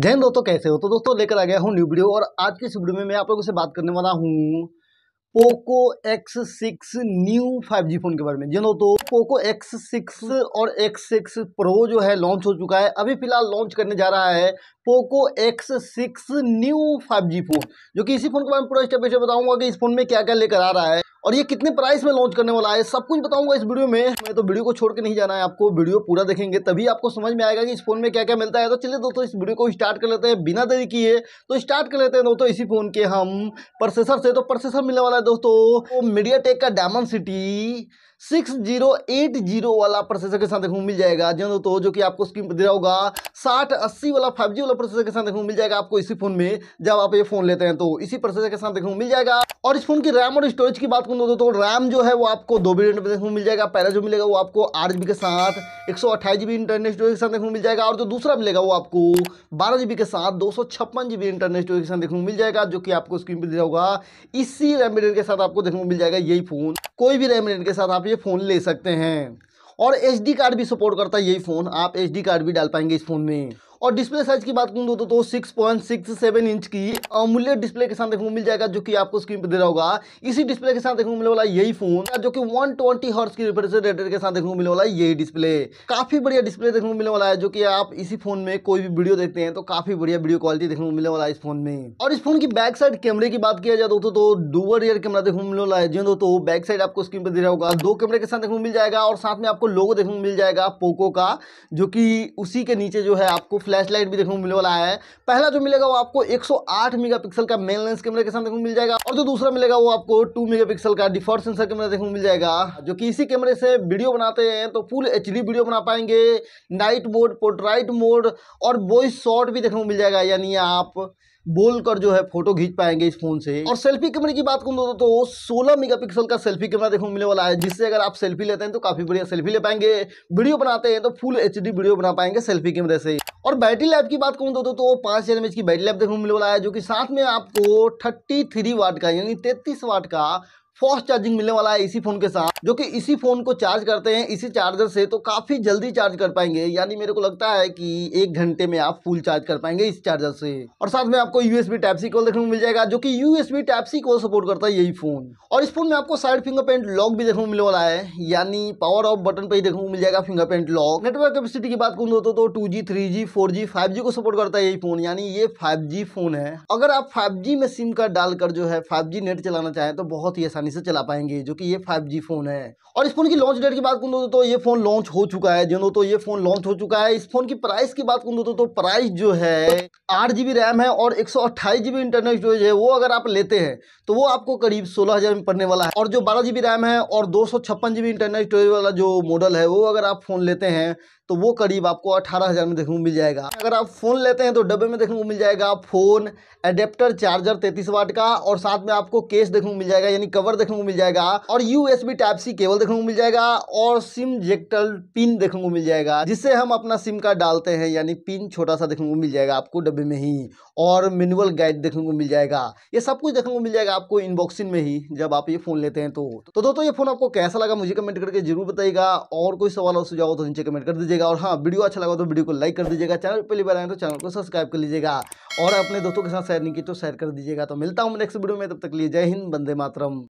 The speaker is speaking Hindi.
जैन दोस्तों कैसे हो तो दोस्तों लेकर आ गया हूँ न्यू वीडियो और आज की इस वीडियो में मैं आप लोगों से बात करने वाला हूँ Poco X six new five G phone के बारे में जिन दोस्तों पोको एक्स सिक्स और एक्स सिक्स प्रो जो है लॉन्च हो चुका है अभी फिलहाल लॉन्च करने जा रहा है Poco X six new five G phone जो कि इसी फोन के बारे में पूरा स्टेप स्टेप बताऊंगा कि इस फोन में क्या क्या लेकर आ रहा है और ये कितने प्राइस में लॉन्च करने वाला है सब कुछ बताऊंगा इस वीडियो में मैं तो वीडियो को छोड़ के नहीं जाना है आपको वीडियो पूरा देखेंगे तभी आपको समझ में आएगा कि इस फोन में क्या क्या मिलता है तो चलिए दोस्तों इस वीडियो को स्टार्ट कर लेते हैं बिना देरी किए तो स्टार्ट कर लेते हैं दोस्तों इसी फोन के हम प्रोसेसर से तो प्रोसेसर मिलने वाला है दोस्तों मीडिया टेक का Dimensity six zero eight zero वाला प्रोसेसर के साथ देखो मिल जाएगा जो हाँ तो जो कि आपको स्क्रीन पर दे रहा होगा साठ अस्सी वाला फाइव जी वाला प्रोसेसर के साथ देखने मिल जाएगा आपको इसी फोन में जब आप ये फोन लेते हैं तो इसी प्रोसेसर के साथ देखने मिल जाएगा और इस फोन की रैम और स्टोरेज की बात करूँ तो रैम जो है वो आपको दो बी देखने को मिल जाएगा पहला जो मिलेगा वो आपको आठ के साथ एक सौ इंटरनेट स्टोरेज के साथ देखने मिल जाएगा और जो दूसरा मिलेगा वो आपको बारह के साथ दो सौ इंटरनेट स्टोरेज के साथ देखने मिल जाएगा जो कि आपको स्क्रीन पर दिया होगा इसी रैम के साथ आपको देखने को मिल जाएगा यही फ़ोन कोई भी रैम के साथ आप ये फ़ोन ले सकते हैं और एच कार्ड भी सपोर्ट करता है यही फ़ोन आप एच कार्ड भी डाल पाएंगे इस फ़ोन में और डिस्प्ले साइज की बात करूँ दोस्तों तो six point six seven inch की अमूल्य डिस्प्ले के साथ देखने को मिल जाएगा जो कि आपको स्क्रीन पर दे रहा होगा इसी डिस्प्ले के साथ देखने को मिलने वाला यही फोन जो कि वन ट्वेंटी हर्स की रिफ्रेश रेटर के साथ देखने को मिलने वाला यही डिस्प्ले काफी बढ़िया डिस्प्ले देखने को मिलने वाला है जो कि आप इसी फोन में कोई भी वीडियो देखते हैं तो काफी बढ़िया वीडियो क्वालिटी देखने को मिलने वाला है इस फोन में और इस फोन की बैक साइड कैमरे की बात किया जाए दोस्तों तो डुअल रियर कैमरा देखने को मिलने वाला है जी हाँ दोस्तों बैक साइड आपको स्क्रीन पर दे रहा होगा दो कैमरे के साथ देखने को मिल जाएगा और साथ में आपको लोगो देखने को मिल जाएगा पोको का जो कि उसी के नीचे जो है आपको फ्लैश लाइट भी देखने को मिलने वाला है पहला जो मिलेगा वो आपको 108 मेगापिक्सल का मेन लेंस कैमरा के साथ देखने को मिल जाएगा और जो दूसरा मिलेगा वो आपको 2 मेगापिक्सल का डिफॉल्ट सेंसर कैमरा देखने को मिल जाएगा जो कि इसी कैमरे से वीडियो बनाते हैं तो फुल एच वीडियो बना पाएंगे नाइट मोड पोर्ट्राइट मोड और वॉइस शॉर्ट भी देखने को मिल जाएगा यानी आप बोल कर जो है फोटो खींच पाएंगे इस फोन से और सेल्फी कैमरे की बात करूँ तो दोस्तों तो सोलह मेगापिक्सल का सेल्फी कैमरा देखने को मिलने वाला है जिससे अगर आप सेल्फी लेते हैं तो काफी बढ़िया सेल्फी ले पाएंगे वीडियो बनाते हैं तो फुल एच वीडियो बना पाएंगे सेल्फी कैमरे से और बैटरी लाइफ की बात कहूँ तो दोस्तों तो पाँच हज़ार एम की बैटरी लाइफ देखने को मिलने वाला है जो कि साथ में आपको थर्टी थ्री वाट का यानी तैंतीस वाट का फास्ट चार्जिंग मिलने वाला है इसी फ़ोन के साथ जो कि इसी फ़ोन को चार्ज करते हैं इसी चार्जर से तो काफ़ी जल्दी चार्ज कर पाएंगे यानी मेरे को लगता है कि एक घंटे में आप फुल चार्ज कर पाएंगे इस चार्जर से और साथ में आपको यूएसबी टाइप सी कॉल देखने को मिल जाएगा जो कि USB type C call support करता है यही फ़ोन और इस फोन में आपको साइड फिंगरप्रिंट लॉक भी देखने को मिलने वाला है यानी पावर ऑफ बटन पर ही देखने को मिल जाएगा फिंगरप्रिंट लॉक नेटवर्क कैपेसिटी की बात करूँ दोस्तों तो two G three G four G five G को सपोर्ट करता है यही फ़ोन यानी ये फाइव जी फ़ोन है अगर आप फाइव जी में सिम कार्ड डालकर जो है फाइव जी नेट चलाना चाहें तो बहुत ही आसानी आसानी से चला पाएंगे जो कि ये 5G फ़ोन है और इस फोन की लॉन्च डेट की बात करूँ तो ये फ़ोन लॉन्च हो चुका है जिन तो ये फ़ोन लॉन्च हो चुका है इस फोन की प्राइस की बात करूँ तो प्राइस तो जो है आठ जी रैम है और एक सौ अट्ठाईस जी बी इंटरनल स्टोरेज है वो अगर आप लेते हैं तो वो आपको करीब सोलह हज़ार में पड़ने वाला है और जो बारह जी रैम है और दो सौ छप्पन जी बी इंटरनल स्टोरेज वाला जो मॉडल है वो अगर आप फ़ोन लेते हैं तो वो करीब आपको अठारह हज़ार में देखने को मिल जाएगा अगर आप फ़ोन लेते हैं तो डब्बे में देखने को मिल जाएगा फ़ोन एडेप्टर चार्जर तैतीस वाट का और साथ में आपको केस देखने को मिल जाएगा यानी कवर देखने को मिल जाएगा और यू टाइप सी केबल देखने को मिल जाएगा और सिम जेक्टल पिन देखने को मिल जाएगा जिससे हम अपना सिम कार्ड डालते हैं यानी पिन छोटा सा देखने को मिल जाएगा आपको डब्बे में ही और मिनुअल गाइड देखने को मिल जाएगा ये सब कुछ देखने को मिल जाएगा आपको इनबॉक्सिंग में ही जब आप ये फ़ोन लेते हैं तो, तो दोस्तों ये फ़ोन आपको कैसा लगा मुझे कमेंट करके जरूर बताइएगा और कोई सवाल और सुझाव तो नीचे कमेंट कर दीजिएगा दीजिएगा और हाँ वीडियो अच्छा लगा तो वीडियो को लाइक कर दीजिएगा चैनल पहली बार आए तो चैनल को सब्सक्राइब कर लीजिएगा और अपने दोस्तों के साथ शेयर नहीं की तो शेयर कर दीजिएगा तो मिलता हूँ नेक्स्ट वीडियो में तब तक लिए जय हिंद बंदे मातरम